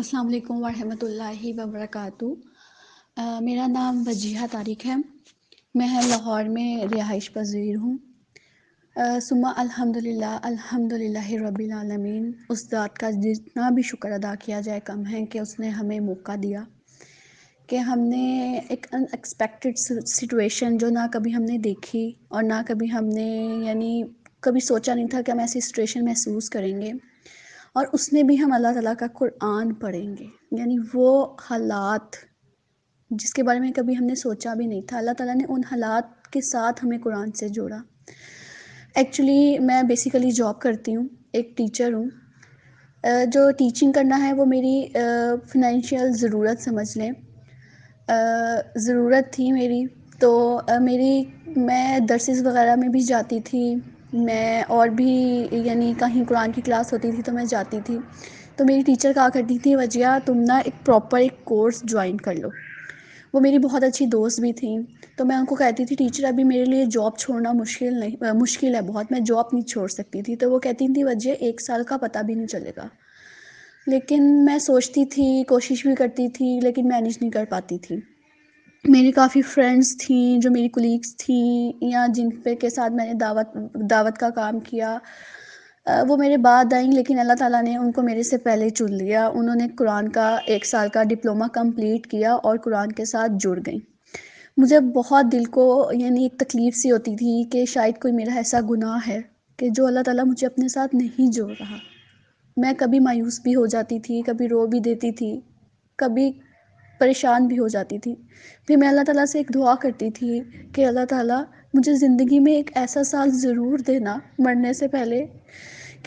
अस्सलाम वालेकुम वरहमतुल्लाहि वबरकातु मेरा नाम वजीहा तारिक है मैं लाहौर में रिहाइश पजीर हूँ सुमा अल्हम्दुलिल्लाह अल्हम्दुलिल्लाह रब्बिल आलमीन उस दात का जितना भी शुक्र अदा किया जाए कम है कि उसने हमें मौका दिया कि हमने एक अनएक्सपेक्टेड सिचुएशन जो ना कभी हमने देखी और ना कभी हमने यानी कभी सोचा नहीं था कि हम ऐसी सिचुएशन महसूस करेंगे और उसमें भी हम अल्लाह ताला का कुरान पढ़ेंगे यानी वो हालात जिसके बारे में कभी हमने सोचा भी नहीं था अल्लाह ताला ने उन हालात के साथ हमें कुरान से जोड़ा एक्चुअली मैं बेसिकली जॉब करती हूँ एक टीचर हूँ जो टीचिंग करना है वो मेरी फाइनेंशियल ज़रूरत समझ लें ज़रूरत थी मेरी तो मेरी मैं दर्सेस वगैरह में भी जाती थी मैं और भी यानी कहीं कुरान की क्लास होती थी तो मैं जाती थी तो मेरी टीचर कहा करती थी वजिया तुम ना एक प्रॉपर एक कोर्स ज्वाइन कर लो वो मेरी बहुत अच्छी दोस्त भी थी तो मैं उनको कहती थी टीचर अभी मेरे लिए जॉब छोड़ना मुश्किल नहीं आ, मुश्किल है बहुत मैं जॉब नहीं छोड़ सकती थी तो वो कहती थी वजह एक साल का पता भी नहीं चलेगा लेकिन मैं सोचती थी कोशिश भी करती थी लेकिन मैनेज नहीं कर पाती थी मेरी काफ़ी फ्रेंड्स थी जो मेरी कुलीग्स थी या जिन पे के साथ मैंने दावत दावत का काम किया वो मेरे बाद आई लेकिन अल्लाह ताला ने उनको मेरे से पहले चुन लिया उन्होंने कुरान का एक साल का डिप्लोमा कंप्लीट किया और कुरान के साथ जुड़ गई मुझे बहुत दिल को यानी एक तकलीफ़ सी होती थी कि शायद कोई मेरा ऐसा गुनाह है कि जो अल्लाह ताला मुझे अपने साथ नहीं जोड़ रहा मैं कभी मायूस भी हो जाती थी कभी रो भी देती थी कभी परेशान भी हो जाती थी फिर मैं अल्लाह ताला से एक दुआ करती थी कि अल्लाह ताला मुझे ज़िंदगी में एक ऐसा साल ज़रूर देना मरने से पहले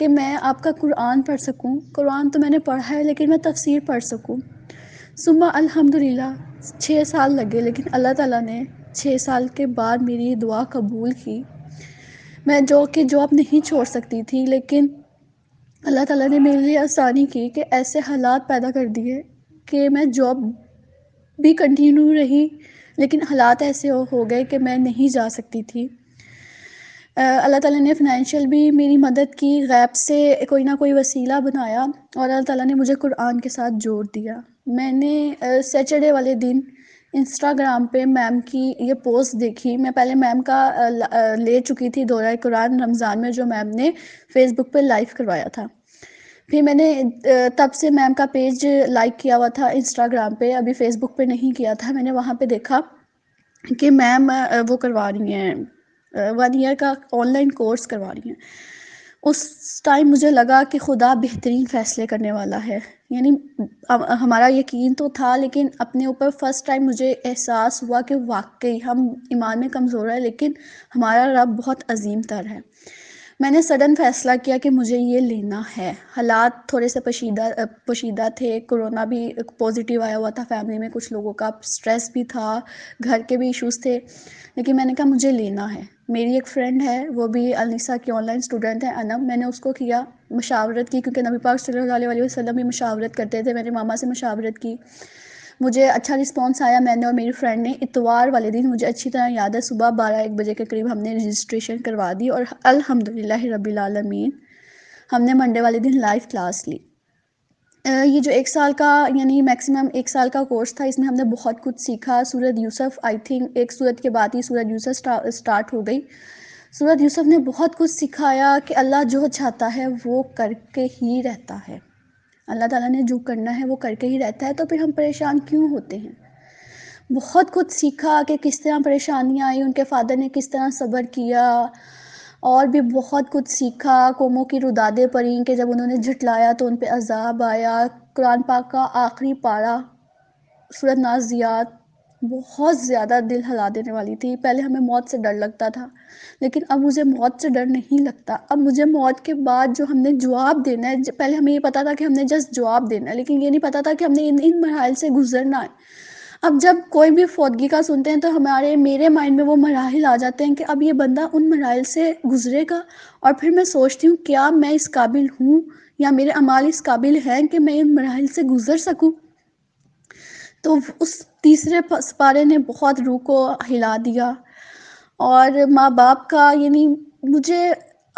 कि मैं आपका कुरान पढ़ सकूं कुरान तो मैंने पढ़ा है लेकिन मैं तफसीर पढ़ सकूं सुबह अल्हम्दुलिल्लाह छः साल लगे लेकिन अल्लाह ताला ने छः साल के बाद मेरी दुआ कबूल की मैं जो कि जॉब नहीं छोड़ सकती थी लेकिन अल्लाह ताला ने मेरे लिए आसानी की कि ऐसे हालात पैदा कर दिए कि मैं जॉब भी कंटिन्यू रही लेकिन हालात ऐसे हो, गए कि मैं नहीं जा सकती थी अल्लाह ताला ने फ़ाइनेंशियल भी मेरी मदद की गैब से कोई ना कोई वसीला बनाया और अल्लाह ताला ने मुझे कुरान के साथ जोड़ दिया मैंने सैटरडे वाले दिन इंस्टाग्राम पे मैम की ये पोस्ट देखी मैं पहले मैम का ले चुकी थी दौरा कुरान रमज़ान में जो मैम ने फेसबुक पे लाइव करवाया था फिर मैंने तब से मैम का पेज लाइक किया हुआ था इंस्टाग्राम पे अभी फेसबुक पे नहीं किया था मैंने वहाँ पे देखा कि मैम वो करवा रही हैं वन ईयर का ऑनलाइन कोर्स करवा रही हैं उस टाइम मुझे लगा कि खुदा बेहतरीन फ़ैसले करने वाला है यानी हमारा यकीन तो था लेकिन अपने ऊपर फ़र्स्ट टाइम मुझे एहसास हुआ कि वाकई हम ईमान में कमज़ोर है लेकिन हमारा रब बहुत अजीम तर है मैंने सडन फैसला किया कि मुझे ये लेना है हालात थोड़े से पशीदा पोशीदा थे कोरोना भी पॉजिटिव आया हुआ था फैमिली में कुछ लोगों का स्ट्रेस भी था घर के भी इश्यूज थे लेकिन मैंने कहा मुझे लेना है मेरी एक फ्रेंड है वो भी अलनिसा की ऑनलाइन स्टूडेंट है अनब मैंने उसको किया मशावरत की क्योंकि नबी पाक सल्लल्लाहु अलैहि वसल्लम भी मशावरत करते थे मेरे मामा से मशावरत की मुझे अच्छा रिस्पॉन्स आया मैंने और मेरी फ्रेंड ने इतवार वाले दिन मुझे अच्छी तरह याद है सुबह बारह एक बजे के करीब हमने रजिस्ट्रेशन करवा दी और अलहमदिल्ला रबीआलमीन हमने मंडे वाले दिन लाइव क्लास ली ये जो एक साल का यानी मैक्सिमम एक साल का कोर्स था इसमें हमने बहुत कुछ सीखा सूरत यूसुफ आई थिंक एक सूरत के बाद ही सूरत यूसुफ स्टा, स्टार्ट हो गई सूरत यूसुफ ने बहुत कुछ सिखाया कि अल्लाह जो चाहता है वो करके ही रहता है अल्लाह ताला ने जो करना है वो करके ही रहता है तो फिर हम परेशान क्यों होते हैं बहुत कुछ सीखा कि किस तरह परेशानियाँ आई उनके फादर ने किस तरह सब्र किया और भी बहुत कुछ सीखा कौमों की रुदादे पड़ी कि जब उन्होंने झटलाया तो उन पर अजाब आया कुरान पाक का आखिरी पारा सूरत नाजियात बहुत ज़्यादा दिल हिला देने वाली थी पहले हमें मौत से डर लगता था लेकिन अब मुझे मौत से डर नहीं लगता अब मुझे मौत के बाद जो हमने जवाब देना है पहले हमें ये पता था कि हमने जस्ट जवाब देना है लेकिन ये नहीं पता था कि हमने इन इन मरहल से गुजरना है अब जब कोई भी फौदगी का सुनते हैं तो हमारे मेरे माइंड में वो मराहल आ जाते हैं कि अब ये बंदा उन मराहल से गुजरेगा और फिर मैं सोचती हूँ क्या मैं इस काबिल हूँ या मेरे अमाल इस काबिल हैं कि मैं इन मराहल से गुजर सकूँ तो उस तीसरे पारे ने बहुत रूह को हिला दिया और माँ बाप का यानी मुझे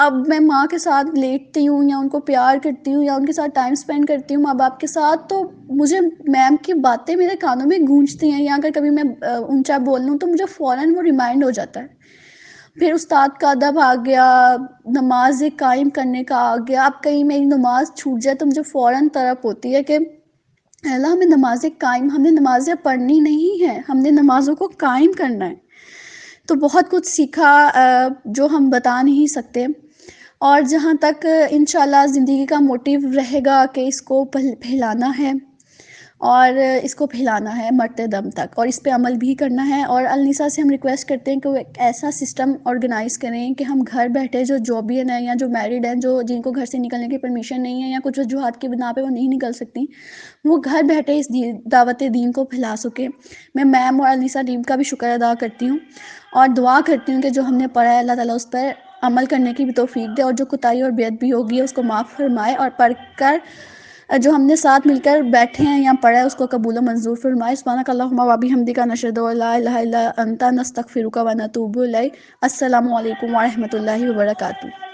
अब मैं माँ के साथ लेटती हूँ या उनको प्यार करती हूँ या उनके साथ टाइम स्पेंड करती हूँ माँ बाप के साथ तो मुझे मैम की बातें मेरे कानों में गूंजती हैं या अगर कभी मैं ऊंचा बोल लूँ तो मुझे फ़ौर वो रिमाइंड हो जाता है फिर उस्ताद का अदब आ गया नमाज कायम करने का आ गया अब कहीं मेरी नमाज छूट जाए तो मुझे फ़ौर तरफ होती है कि अल्लाह हमें नमाजें कायम हमने नमाजें पढ़नी नहीं है हमने नमाजों को कायम करना है तो बहुत कुछ सीखा जो हम बता नहीं सकते और जहाँ तक इन ज़िंदगी का मोटिव रहेगा कि इसको फैलाना है और इसको फैलाना है मरते दम तक और इस पर अमल भी करना है और अलनिसा से हम रिक्वेस्ट करते हैं कि वो एक ऐसा सिस्टम ऑर्गेनाइज़ करें कि हम घर बैठे जो जॉबियन हैं या जो मैरिड हैं जो जिनको घर से निकलने की परमिशन नहीं है या कुछ वजूहत के बिना पर वो नहीं निकल सकती वो घर बैठे इस दावत दीन को फैला सकें मैं मैम और अलनिसा टीम का भी शुक्र अदा करती हूँ और दुआ करती हूँ कि जो हमने पढ़ा है अल्लाह ताली उस पर अमल करने की भी तोफीक दे और जो कुताही और बेद भी होगी उसको माफ़ फरमाए और पढ़ कर जो हमने साथ मिलकर बैठे हैं या पढ़ा है उसको कबूल मंजूर फरमाए सुबहानकल्लाहुम्मा वाबी हमदी का नशद अंता नस्तक व नतूबु तो अस्सलाम वालेकुम व